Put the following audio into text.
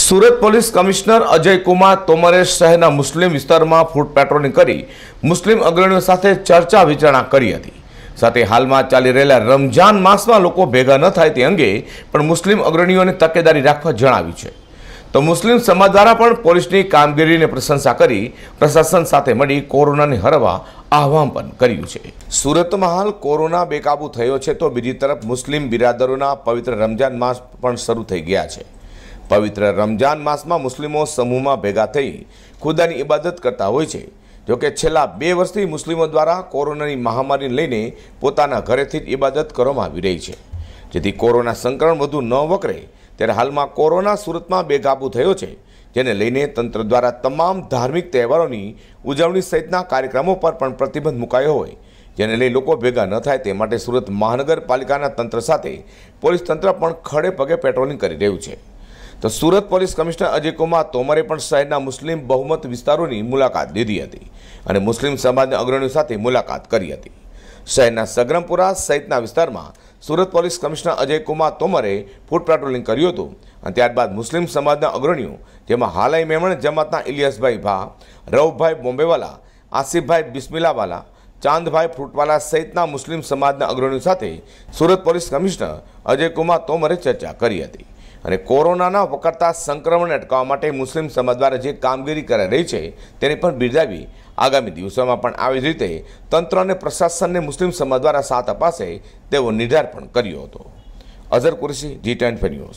Surat police commissioner Ajay Kumar તોમરે શહેરના મુસ્લિમ વિસ્તારમાં ફૂડ પેટ્રોલિંગ કરી મુસ્લિમ અગ્રણીઓ સાથે ચર્ચા વિચારણા કરી હતી સાથે હાલમાં ચાલી રહેલા રમજાન માસમાં લોકો ભેગા ન થાય તે અંગે પણ મુસ્લિમ અગ્રણીઓને તકેદારી રાખવા જણાવ્યું છે તો મુસ્લિમ સમાજ દ્વારા પણ પોલીસની કામગીરીને પ્રશંસા કરી પ્રશાસન સાથે મળી કોરોનાને હરવા આહવાન પણ કર્યું છે સુરતમાં હાલ કોરોના બેકાબુ થયો છે તો બીજી તરફ મુસ્લિમ બિરાદરોના પવિત્ર રમજાન માસ પણ શરૂ થઈ ગયા છે પવિત્ર રમજાન માસમાં મુસ્લિમો સમૂહમાં ભેગા થઈ ખુદાની ઇબાદત કરતા હોય છે જોકે છેલ્લા બે વર્ષથી મુસ્લિમો દ્વારા કોરોનાની મહામારીને લઈને પોતાના ઘરેથી જ ઇબાદત કરવામાં આવી રહી છે જેથી કોરોના સંક્રમણ વધુ ન વકરે ત્યારે હાલમાં કોરોના સુરતમાં બેગાબુ થયો છે જેને લઈને તંત્ર દ્વારા તમામ ધાર્મિક તહેવારોની ઉજવણી સહિતના કાર્યક્રમો પર પણ પ્રતિબંધ મુકાયો હોય જેને લઈ લોકો ભેગા ન થાય તે માટે સુરત મહાનગરપાલિકાના તંત્ર સાથે પોલીસ તંત્ર પણ ખડે પગે પેટ્રોલિંગ કરી રહ્યું છે તો સુરત પોલીસ કમિશનર અજયકુમાર તોમરે પણ શહેરના મુસ્લિમ બહુમત વિસ્તારોની મુલાકાત લીધી હતી અને મુસ્લિમ સમાજના અગ્રણીઓ સાથે મુલાકાત કરી હતી શહેરના સગરમપુરા સહિતના વિસ્તારમાં સુરત પોલીસ કમિશનર અજયકુમાર તોમરે ફૂટ પેટ્રોલિંગ કર્યું હતું અને ત્યારબાદ મુસ્લિમ સમાજના અગ્રણીઓ જેમાં હાલાઈ મેમણ જમાતના ઇલિયાસભાઈ ભા રવભાઈ બોમ્બેવાલા આસિફભાઈ બિસ્મિલાવાલા ચાંદભાઈ ફૂટવાલા સહિતના મુસ્લિમ સમાજના અગ્રણીઓ સાથે સુરત પોલીસ કમિશનર અજયકુમાર તોમરે ચર્ચા કરી હતી અને કોરોનાના પકડતા સંક્રમણ અટકાવવા માટે મુસ્લિમ સમાજ દ્વારા જે કામગીરી કરાઈ રહી છે તેને પણ બિરદાવી આગામી દિવસોમાં પણ આવી જ રીતે તંત્ર અને પ્રશાસનને મુસ્લિમ સમાજ દ્વારા સાથ અપાશે તેવો નિર્ધાર પણ કર્યો હતો Azhar Qureshi G twenty news